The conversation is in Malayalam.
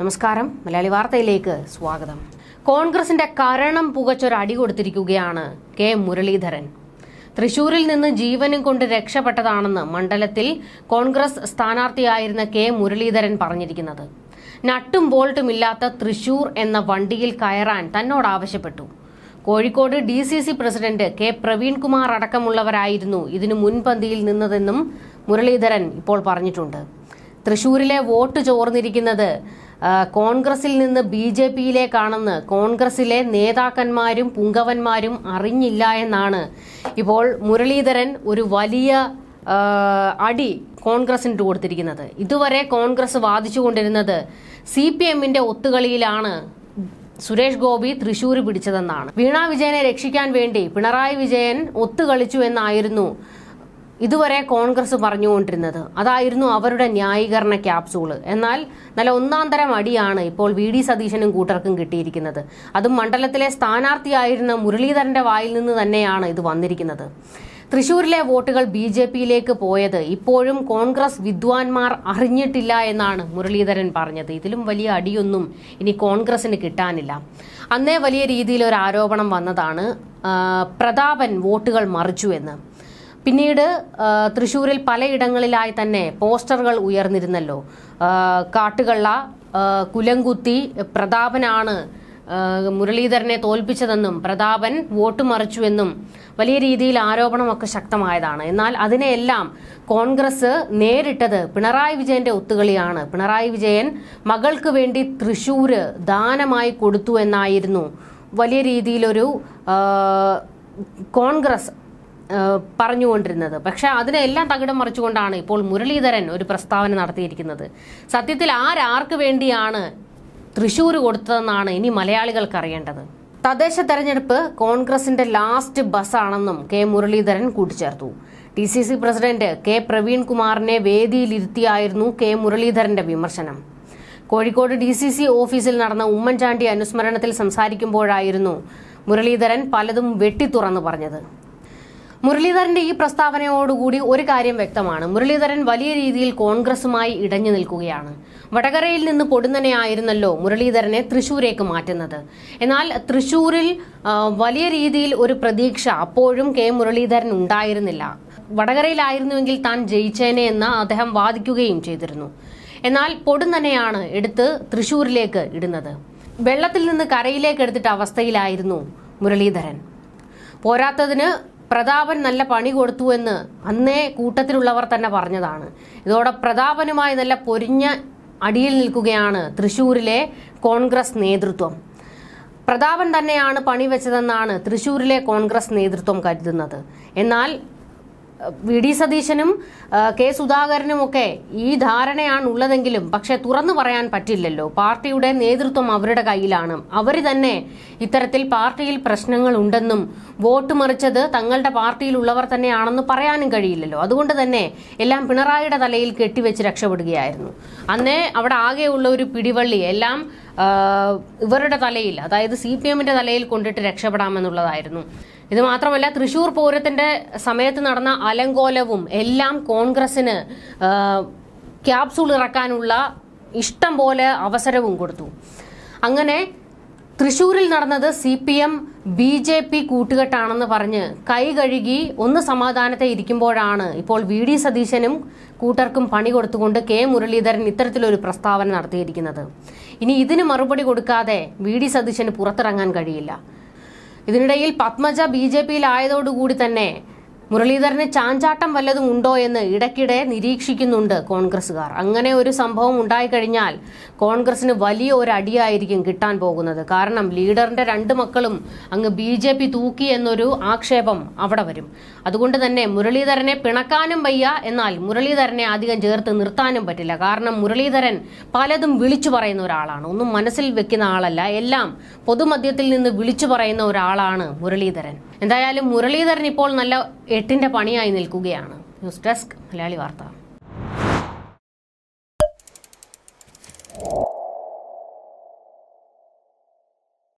നമസ്കാരം മലയാളി വാർത്തയിലേക്ക് സ്വാഗതം കോൺഗ്രസിന്റെ കരണം പുകച്ചൊരു അടി കൊടുത്തിരിക്കുകയാണ് കെ മുരളീധരൻ തൃശൂരിൽ നിന്ന് ജീവനും കൊണ്ട് രക്ഷപ്പെട്ടതാണെന്ന് മണ്ഡലത്തിൽ കോൺഗ്രസ് സ്ഥാനാർത്ഥിയായിരുന്ന കെ മുരളീധരൻ പറഞ്ഞിരിക്കുന്നത് നട്ടും ഇല്ലാത്ത തൃശൂർ എന്ന വണ്ടിയിൽ കയറാൻ തന്നോട് ആവശ്യപ്പെട്ടു Kozhikode D C C president K Praveenkumar അടക്കമുള്ളവരായിരുന്നു ഇതിനു മുൻപന്തിയിൽ നിന്നതെന്നും മുരളീധരൻ ഇപ്പോൾ പറഞ്ഞിട്ടുണ്ട് തൃശൂരിലെ വോട്ട് ചോർന്നിരിക്കുന്നത് കോൺഗ്രസിൽ നിന്ന് ബി ജെ പിയിലേക്കാണെന്ന് കോൺഗ്രസിലെ നേതാക്കന്മാരും പുങ്കവന്മാരും അറിഞ്ഞില്ല എന്നാണ് ഇപ്പോൾ മുരളീധരൻ ഒരു വലിയ അടി കോൺഗ്രസിനിട്ട് കൊടുത്തിരിക്കുന്നത് ഇതുവരെ കോൺഗ്രസ് വാദിച്ചുകൊണ്ടിരുന്നത് സി പി എമ്മിന്റെ ഒത്തുകളിയിലാണ് സുരേഷ് ഗോപി തൃശൂർ പിടിച്ചതെന്നാണ് വീണ വിജയനെ രക്ഷിക്കാൻ വേണ്ടി പിണറായി വിജയൻ ഒത്തുകളിച്ചു എന്നായിരുന്നു ഇതുവരെ കോൺഗ്രസ് പറഞ്ഞുകൊണ്ടിരുന്നത് അതായിരുന്നു അവരുടെ ന്യായീകരണ ക്യാപ്സൂള് എന്നാൽ നല്ല ഒന്നാം തരം അടിയാണ് ഇപ്പോൾ വി ഡി സതീശനും കൂട്ടർക്കും കിട്ടിയിരിക്കുന്നത് അതും മണ്ഡലത്തിലെ സ്ഥാനാർത്ഥിയായിരുന്ന മുരളീധരന്റെ വായിൽ നിന്ന് തന്നെയാണ് ഇത് വന്നിരിക്കുന്നത് തൃശൂരിലെ വോട്ടുകൾ ബി ജെ പിയിലേക്ക് പോയത് ഇപ്പോഴും കോൺഗ്രസ് വിദ്വാൻമാർ അറിഞ്ഞിട്ടില്ല എന്നാണ് മുരളീധരൻ പറഞ്ഞത് ഇതിലും വലിയ അടിയൊന്നും ഇനി കോൺഗ്രസിന് കിട്ടാനില്ല അന്നേ വലിയ രീതിയിൽ ഒരു ആരോപണം വന്നതാണ് പ്രതാപൻ വോട്ടുകൾ മറിച്ചു എന്ന് പിന്നീട് തൃശ്ശൂരിൽ പലയിടങ്ങളിലായി തന്നെ പോസ്റ്ററുകൾ ഉയർന്നിരുന്നല്ലോ കാട്ടുകള്ള കുലംകുത്തി പ്രതാപനാണ് മുരളീധരനെ തോൽപ്പിച്ചതെന്നും പ്രതാപൻ വോട്ട് മറിച്ചുവെന്നും വലിയ രീതിയിൽ ആരോപണമൊക്കെ ശക്തമായതാണ് എന്നാൽ അതിനെയെല്ലാം കോൺഗ്രസ് നേരിട്ടത് പിണറായി വിജയന്റെ ഒത്തുകളിയാണ് പിണറായി വിജയൻ മകൾക്ക് വേണ്ടി തൃശ്ശൂര് ദാനമായി കൊടുത്തു എന്നായിരുന്നു വലിയ രീതിയിലൊരു കോൺഗ്രസ് പറഞ്ഞുകൊണ്ടിരുന്നത് പക്ഷെ അതിനെല്ലാം തകിടം മറിച്ചുകൊണ്ടാണ് ഇപ്പോൾ മുരളീധരൻ ഒരു പ്രസ്താവന നടത്തിയിരിക്കുന്നത് സത്യത്തിൽ ആരാർക്ക് വേണ്ടിയാണ് തൃശ്ശൂർ കൊടുത്തതെന്നാണ് ഇനി മലയാളികൾക്ക് അറിയേണ്ടത് തദ്ദേശ തെരഞ്ഞെടുപ്പ് കോൺഗ്രസിന്റെ ലാസ്റ്റ് ബസ്സാണെന്നും കെ മുരളീധരൻ കൂട്ടിച്ചേർത്തു D C C president K പ്രവീൺകുമാറിനെ വേദിയിലിരുത്തിയായിരുന്നു കെ മുരളീധരന്റെ വിമർശനം കോഴിക്കോട് ഡി സി സി ഓഫീസിൽ നടന്ന ഉമ്മൻചാണ്ടി അനുസ്മരണത്തിൽ സംസാരിക്കുമ്പോഴായിരുന്നു മുരളീധരൻ പലതും വെട്ടിത്തുറന്നു പറഞ്ഞത് മുരളീധരന്റെ ഈ പ്രസ്താവനയോടുകൂടി ഒരു കാര്യം വ്യക്തമാണ് മുരളീധരൻ വലിയ രീതിയിൽ കോൺഗ്രസുമായി ഇടഞ്ഞു നിൽക്കുകയാണ് വടകരയിൽ നിന്ന് ആയിരുന്നല്ലോ മുരളീധരനെ തൃശൂരേക്ക് മാറ്റുന്നത് എന്നാൽ തൃശൂരിൽ വലിയ രീതിയിൽ ഒരു പ്രതീക്ഷ അപ്പോഴും കെ മുരളീധരൻ ഉണ്ടായിരുന്നില്ല വടകരയിലായിരുന്നുവെങ്കിൽ താൻ ജയിച്ചേനെ എന്ന് അദ്ദേഹം വാദിക്കുകയും ചെയ്തിരുന്നു എന്നാൽ പൊടുന്നനെയാണ് എടുത്ത് തൃശൂരിലേക്ക് ഇടുന്നത് വെള്ളത്തിൽ നിന്ന് കരയിലേക്ക് എടുത്തിട്ട അവസ്ഥയിലായിരുന്നു മുരളീധരൻ പോരാത്തതിന് പ്രതാപൻ നല്ല പണി കൊടുത്തു എന്ന് അന്നേ കൂട്ടത്തിലുള്ളവർ തന്നെ പറഞ്ഞതാണ് ഇതോടെ പ്രതാപനുമായി നല്ല പൊരിഞ്ഞ അടിയിൽ നിൽക്കുകയാണ് തൃശൂരിലെ കോൺഗ്രസ് നേതൃത്വം പ്രതാപൻ തന്നെയാണ് പണി വെച്ചതെന്നാണ് തൃശൂരിലെ കോൺഗ്രസ് നേതൃത്വം കരുതുന്നത് എന്നാൽ വി ഡി സതീശനും കെ സുധാകരനും ഒക്കെ ഈ ധാരണയാണ് ഉള്ളതെങ്കിലും പക്ഷെ തുറന്നു പറയാൻ പറ്റില്ലല്ലോ പാർട്ടിയുടെ നേതൃത്വം അവരുടെ കയ്യിലാണ് അവർ തന്നെ ഇത്തരത്തിൽ പാർട്ടിയിൽ പ്രശ്നങ്ങൾ ഉണ്ടെന്നും വോട്ട് മറിച്ചത് തങ്ങളുടെ പാർട്ടിയിലുള്ളവർ തന്നെയാണെന്ന് പറയാനും കഴിയില്ലല്ലോ അതുകൊണ്ട് തന്നെ എല്ലാം പിണറായിയുടെ തലയിൽ കെട്ടിവെച്ച് രക്ഷപ്പെടുകയായിരുന്നു അന്നേ അവിടെ ആകെയുള്ള ഒരു പിടിവള്ളി എല്ലാം ഇവരുടെ തലയിൽ അതായത് സി പി എമ്മിന്റെ തലയിൽ കൊണ്ടിട്ട് രക്ഷപ്പെടാമെന്നുള്ളതായിരുന്നു ഇത് മാത്രമല്ല തൃശൂർ പൂരത്തിന്റെ സമയത്ത് നടന്ന അലങ്കോലവും എല്ലാം കോൺഗ്രസിന് ക്യാപ്സൂൾ ഇറക്കാനുള്ള ഇഷ്ടം പോലെ അവസരവും കൊടുത്തു അങ്ങനെ തൃശൂരിൽ നടന്നത് C P M B J P കൂട്ടുകെട്ടാണെന്ന് പറഞ്ഞ് കൈ കഴുകി ഒന്ന് സമാധാനത്തെ ഇരിക്കുമ്പോഴാണ് ഇപ്പോൾ വി ഡി സതീശനും കൂട്ടർക്കും പണി കൊടുത്തുകൊണ്ട് കെ മുരളീധരൻ ഇത്തരത്തിലൊരു പ്രസ്താവന നടത്തിയിരിക്കുന്നത് ഇനി ഇതിന് മറുപടി കൊടുക്കാതെ വി ഡി സതീശന് പുറത്തിറങ്ങാൻ കഴിയില്ല ഇതിനിടയിൽ പത്മജ ബി ജെ പിയിലായതോടുകൂടി തന്നെ മുരളീധരന് ചാഞ്ചാട്ടം വല്ലതും ഉണ്ടോ എന്ന് ഇടയ്ക്കിടെ നിരീക്ഷിക്കുന്നുണ്ട് കോൺഗ്രസുകാർ അങ്ങനെ ഒരു സംഭവം ഉണ്ടായിക്കഴിഞ്ഞാൽ കോൺഗ്രസിന് വലിയ ഒരു അടിയായിരിക്കും കിട്ടാൻ പോകുന്നത് കാരണം ലീഡറിന്റെ രണ്ട് മക്കളും അങ്ങ് ബി ജെ പി തൂക്കി എന്നൊരു ആക്ഷേപം അവിടെ വരും അതുകൊണ്ട് തന്നെ മുരളീധരനെ പിണക്കാനും വയ്യ എന്നാൽ മുരളീധരനെ അധികം ചേർത്ത് നിർത്താനും പറ്റില്ല കാരണം മുരളീധരൻ പലതും വിളിച്ചു പറയുന്ന ഒരാളാണ് ഒന്നും മനസ്സിൽ വെക്കുന്ന ആളല്ല എല്ലാം പൊതുമധ്യത്തിൽ നിന്ന് വിളിച്ചു പറയുന്ന ഒരാളാണ് മുരളീധരൻ എന്തായാലും മുരളീധരൻ ഇപ്പോൾ നല്ല എട്ടിന്റെ പണിയായി നിൽക്കുകയാണ് ന്യൂസ് ഡെസ്ക് മലയാളി വാർത്ത